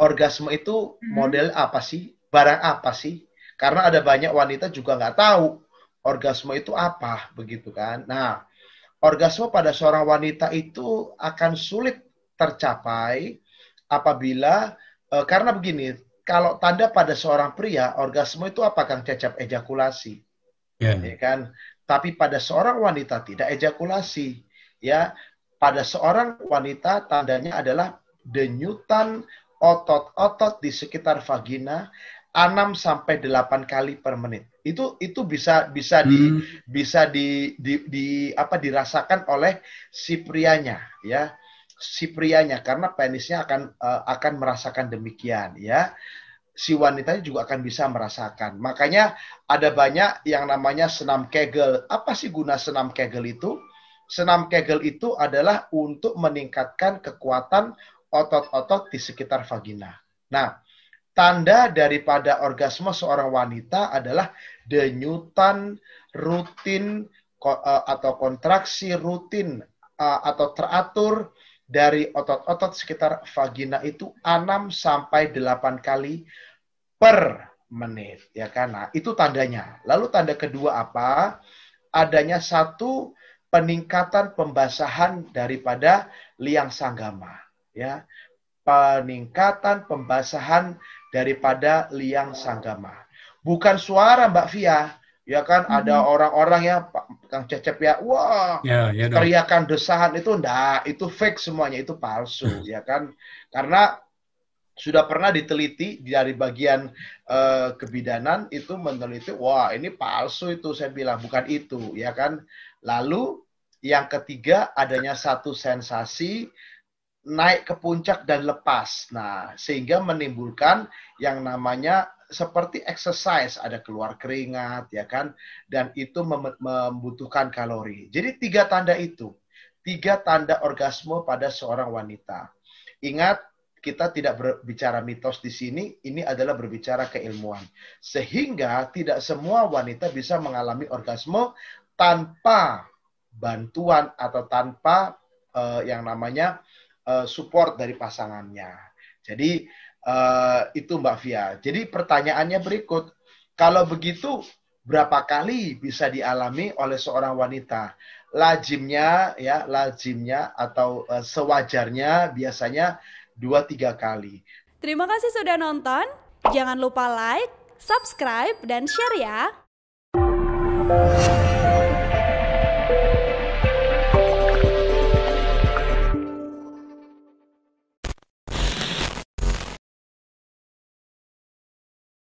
orgasme itu hmm. model apa sih? Barang apa sih? Karena ada banyak wanita juga nggak tahu orgasme itu apa, begitu kan? Nah, orgasme pada seorang wanita itu akan sulit tercapai apabila e, karena begini, kalau tanda pada seorang pria orgasme itu apa Kang Cecep ejakulasi. Yeah. Ya kan? Tapi pada seorang wanita tidak ejakulasi, ya. Pada seorang wanita tandanya adalah denyutan otot-otot di sekitar vagina 6 sampai 8 kali per menit. Itu itu bisa bisa di hmm. bisa di, di di apa dirasakan oleh si prianya ya. Si prianya karena penisnya akan uh, akan merasakan demikian ya. Si wanitanya juga akan bisa merasakan. Makanya ada banyak yang namanya senam Kegel. Apa sih guna senam Kegel itu? Senam Kegel itu adalah untuk meningkatkan kekuatan otot-otot di sekitar vagina. Nah, tanda daripada orgasme seorang wanita adalah denyutan rutin eh, atau kontraksi rutin eh, atau teratur dari otot-otot sekitar vagina itu 6 sampai 8 kali per menit ya karena itu tandanya. Lalu tanda kedua apa? Adanya satu peningkatan pembasahan daripada liang sanggama ya peningkatan pembasahan daripada liang sanggama. Bukan suara Mbak Fia, ya kan hmm. ada orang-orang ya Kang Cecep ya, wah ya, ya teriakan desahan itu ndak, itu fake semuanya, itu palsu hmm. ya kan. Karena sudah pernah diteliti dari bagian uh, kebidanan itu meneliti, wah ini palsu itu saya bilang bukan itu ya kan. Lalu yang ketiga adanya satu sensasi naik ke puncak dan lepas. Nah, sehingga menimbulkan yang namanya seperti exercise, ada keluar keringat, ya kan? Dan itu membutuhkan kalori. Jadi tiga tanda itu, tiga tanda orgasme pada seorang wanita. Ingat, kita tidak berbicara mitos di sini, ini adalah berbicara keilmuan. Sehingga tidak semua wanita bisa mengalami orgasme tanpa bantuan atau tanpa uh, yang namanya Eh, support dari pasangannya. Jadi uh, itu Mbak Fia. Jadi pertanyaannya berikut, kalau begitu berapa kali bisa dialami oleh seorang wanita? Lajimnya ya, lajimnya atau uh, sewajarnya biasanya 2 3 kali. Terima kasih sudah nonton. Jangan lupa like, subscribe dan share ya.